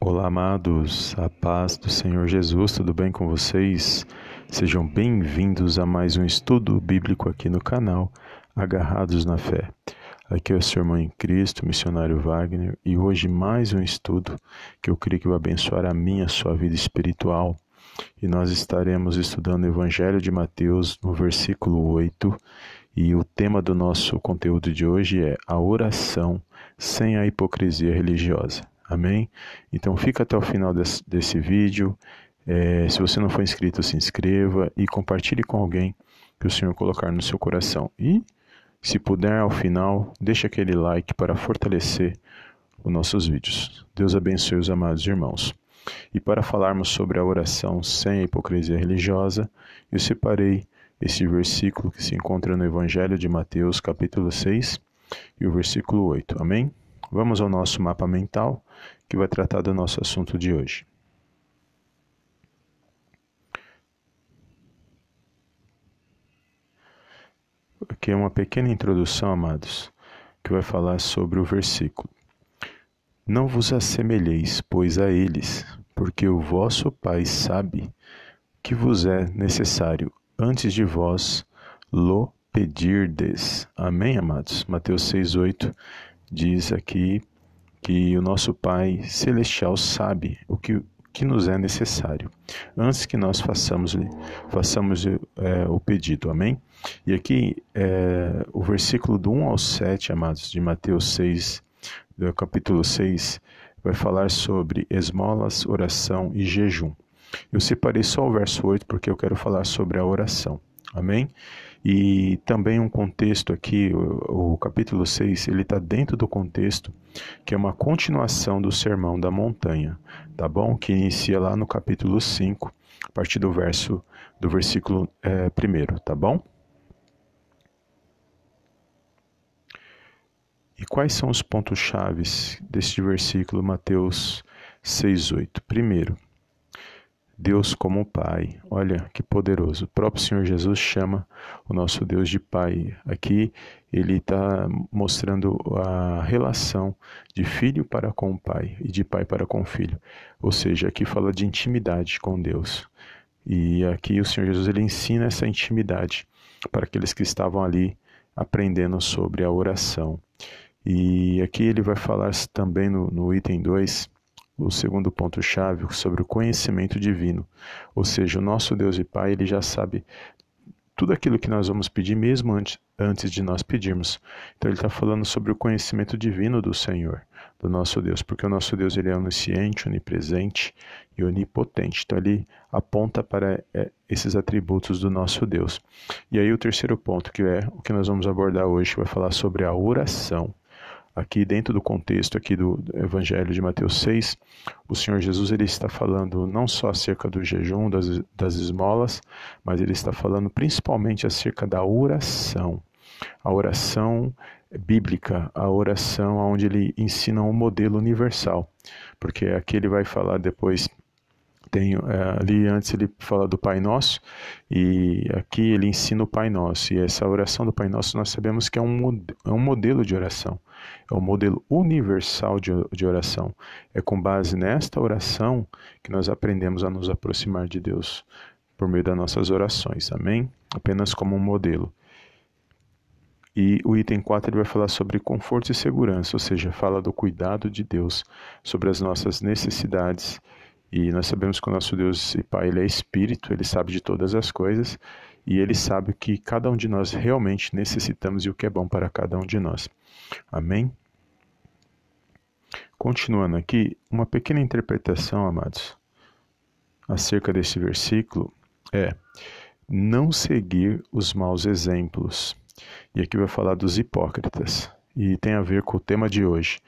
Olá, amados, a paz do Senhor Jesus, tudo bem com vocês? Sejam bem-vindos a mais um estudo bíblico aqui no canal Agarrados na Fé. Aqui é o seu irmão em Cristo, missionário Wagner, e hoje mais um estudo que eu creio que vai abençoar a minha, a sua vida espiritual. E nós estaremos estudando o Evangelho de Mateus no versículo 8, e o tema do nosso conteúdo de hoje é a oração sem a hipocrisia religiosa. Amém? Então fica até o final desse, desse vídeo. É, se você não for inscrito, se inscreva e compartilhe com alguém que o Senhor colocar no seu coração. E, se puder, ao final, deixe aquele like para fortalecer os nossos vídeos. Deus abençoe os amados irmãos. E para falarmos sobre a oração sem a hipocrisia religiosa, eu separei esse versículo que se encontra no Evangelho de Mateus, capítulo 6, e o versículo 8. Amém? Vamos ao nosso mapa mental, que vai tratar do nosso assunto de hoje. Aqui é uma pequena introdução, amados, que vai falar sobre o versículo. Não vos assemelheis, pois, a eles, porque o vosso Pai sabe que vos é necessário antes de vós lo pedirdes. Amém, amados? Mateus 8 diz aqui que o nosso Pai Celestial sabe o que, que nos é necessário, antes que nós façamos, façamos é, o pedido, amém? E aqui, é, o versículo do 1 ao 7, amados, de Mateus 6, do capítulo 6, vai falar sobre esmolas, oração e jejum. Eu separei só o verso 8 porque eu quero falar sobre a oração, amém? E também um contexto aqui, o, o capítulo 6, ele está dentro do contexto que é uma continuação do Sermão da Montanha, tá bom? Que inicia lá no capítulo 5, a partir do verso do versículo 1, é, primeiro, tá bom? E quais são os pontos chaves deste versículo Mateus 6:8? Primeiro, Deus como Pai. Olha que poderoso. O próprio Senhor Jesus chama o nosso Deus de Pai. Aqui ele está mostrando a relação de filho para com o Pai e de pai para com o filho. Ou seja, aqui fala de intimidade com Deus. E aqui o Senhor Jesus ele ensina essa intimidade para aqueles que estavam ali aprendendo sobre a oração. E aqui ele vai falar também no, no item 2 o segundo ponto chave sobre o conhecimento divino. Ou seja, o nosso Deus e Pai, ele já sabe tudo aquilo que nós vamos pedir mesmo antes, antes de nós pedirmos. Então ele está falando sobre o conhecimento divino do Senhor, do nosso Deus, porque o nosso Deus ele é onisciente, onipresente e onipotente. Então ele aponta para é, esses atributos do nosso Deus. E aí o terceiro ponto, que é o que nós vamos abordar hoje, vai falar sobre a oração aqui dentro do contexto aqui do Evangelho de Mateus 6, o Senhor Jesus ele está falando não só acerca do jejum, das, das esmolas, mas ele está falando principalmente acerca da oração. A oração bíblica, a oração onde ele ensina um modelo universal, porque aqui ele vai falar depois tem eh, ali antes ele fala do Pai Nosso e aqui ele ensina o Pai Nosso e essa oração do Pai Nosso nós sabemos que é um, é um modelo de oração é o modelo universal de, de oração. É com base nesta oração que nós aprendemos a nos aproximar de Deus por meio das nossas orações. Amém? Apenas como um modelo. E o item 4 ele vai falar sobre conforto e segurança, ou seja, fala do cuidado de Deus sobre as nossas necessidades. E nós sabemos que o nosso Deus e Pai ele é espírito, ele sabe de todas as coisas, e Ele sabe o que cada um de nós realmente necessitamos e o que é bom para cada um de nós. Amém? Continuando aqui, uma pequena interpretação, amados, acerca desse versículo é não seguir os maus exemplos. E aqui vai falar dos hipócritas, e tem a ver com o tema de hoje,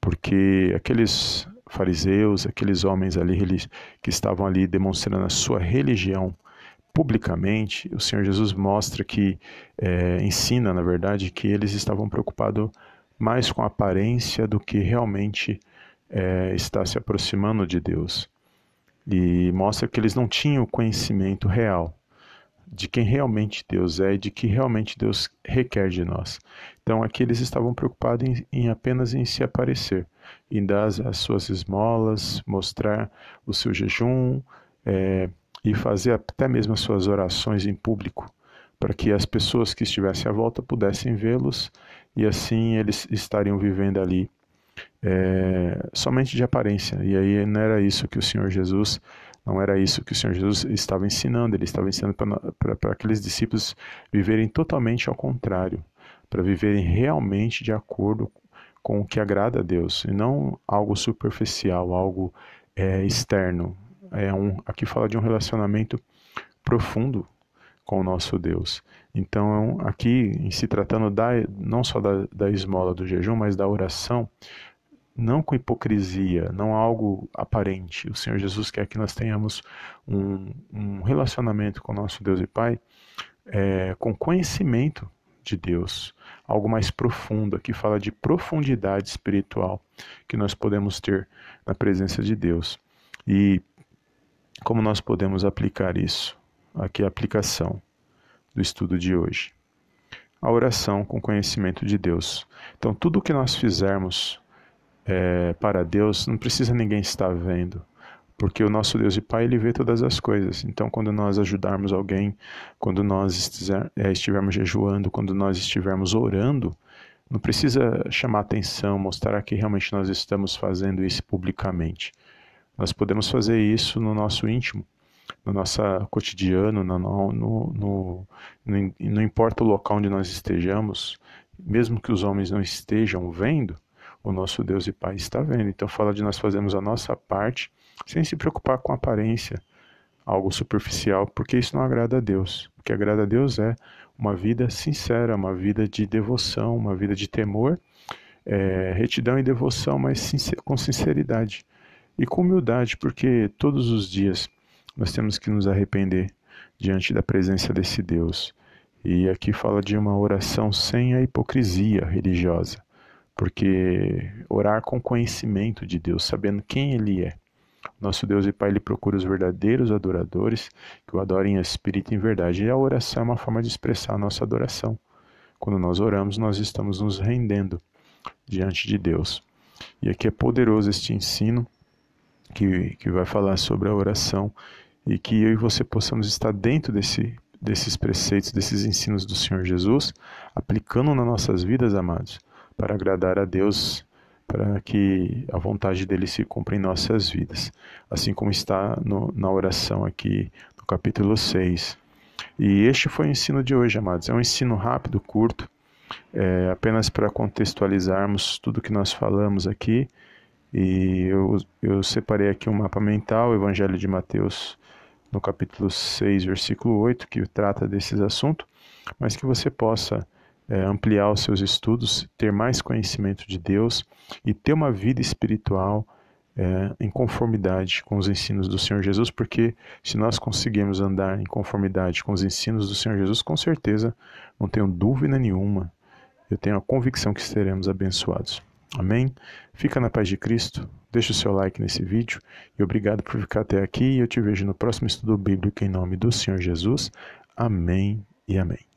porque aqueles fariseus, aqueles homens ali que estavam ali demonstrando a sua religião publicamente, o Senhor Jesus mostra que, é, ensina, na verdade, que eles estavam preocupados mais com a aparência do que realmente é, está se aproximando de Deus. E mostra que eles não tinham conhecimento real de quem realmente Deus é e de que realmente Deus requer de nós. Então aqui eles estavam preocupados em, em apenas em se aparecer, em dar as, as suas esmolas, mostrar o seu jejum, é, e fazer até mesmo as suas orações em público, para que as pessoas que estivessem à volta pudessem vê-los e assim eles estariam vivendo ali é, somente de aparência. E aí não era isso que o Senhor Jesus, não era isso que o Senhor Jesus estava ensinando, ele estava ensinando para aqueles discípulos viverem totalmente ao contrário, para viverem realmente de acordo com o que agrada a Deus, e não algo superficial, algo é, externo, é um, aqui fala de um relacionamento profundo com o nosso Deus. Então, é aqui, em se tratando da, não só da, da esmola do jejum, mas da oração, não com hipocrisia, não algo aparente. O Senhor Jesus quer que nós tenhamos um, um relacionamento com o nosso Deus e Pai é, com conhecimento de Deus, algo mais profundo, Aqui fala de profundidade espiritual que nós podemos ter na presença de Deus. E como nós podemos aplicar isso? Aqui é a aplicação do estudo de hoje. A oração com conhecimento de Deus. Então, tudo o que nós fizermos é, para Deus, não precisa ninguém estar vendo, porque o nosso Deus e Pai, Ele vê todas as coisas. Então, quando nós ajudarmos alguém, quando nós é, estivermos jejuando, quando nós estivermos orando, não precisa chamar atenção, mostrar que realmente nós estamos fazendo isso publicamente. Nós podemos fazer isso no nosso íntimo, no nosso cotidiano, no, no, no, no não importa o local onde nós estejamos, mesmo que os homens não estejam vendo, o nosso Deus e Pai está vendo. Então fala de nós fazermos a nossa parte sem se preocupar com aparência, algo superficial, porque isso não agrada a Deus. O que agrada a Deus é uma vida sincera, uma vida de devoção, uma vida de temor, é, retidão e devoção, mas sincer com sinceridade e com humildade, porque todos os dias nós temos que nos arrepender diante da presença desse Deus. E aqui fala de uma oração sem a hipocrisia religiosa, porque orar com conhecimento de Deus, sabendo quem Ele é. Nosso Deus e Pai, Ele procura os verdadeiros adoradores que o adorem em espírito e em verdade. E a oração é uma forma de expressar a nossa adoração. Quando nós oramos, nós estamos nos rendendo diante de Deus. E aqui é poderoso este ensino que, que vai falar sobre a oração e que eu e você possamos estar dentro desse, desses preceitos, desses ensinos do Senhor Jesus, aplicando nas nossas vidas, amados, para agradar a Deus, para que a vontade dele se cumpra em nossas vidas, assim como está no, na oração aqui no capítulo 6. E este foi o ensino de hoje, amados. É um ensino rápido, curto, é, apenas para contextualizarmos tudo que nós falamos aqui e eu, eu separei aqui um mapa mental, o Evangelho de Mateus, no capítulo 6, versículo 8, que trata desses assuntos, mas que você possa é, ampliar os seus estudos, ter mais conhecimento de Deus e ter uma vida espiritual é, em conformidade com os ensinos do Senhor Jesus, porque se nós conseguirmos andar em conformidade com os ensinos do Senhor Jesus, com certeza, não tenho dúvida nenhuma, eu tenho a convicção que seremos abençoados. Amém? Fica na paz de Cristo, deixa o seu like nesse vídeo e obrigado por ficar até aqui. Eu te vejo no próximo estudo bíblico em nome do Senhor Jesus. Amém e amém.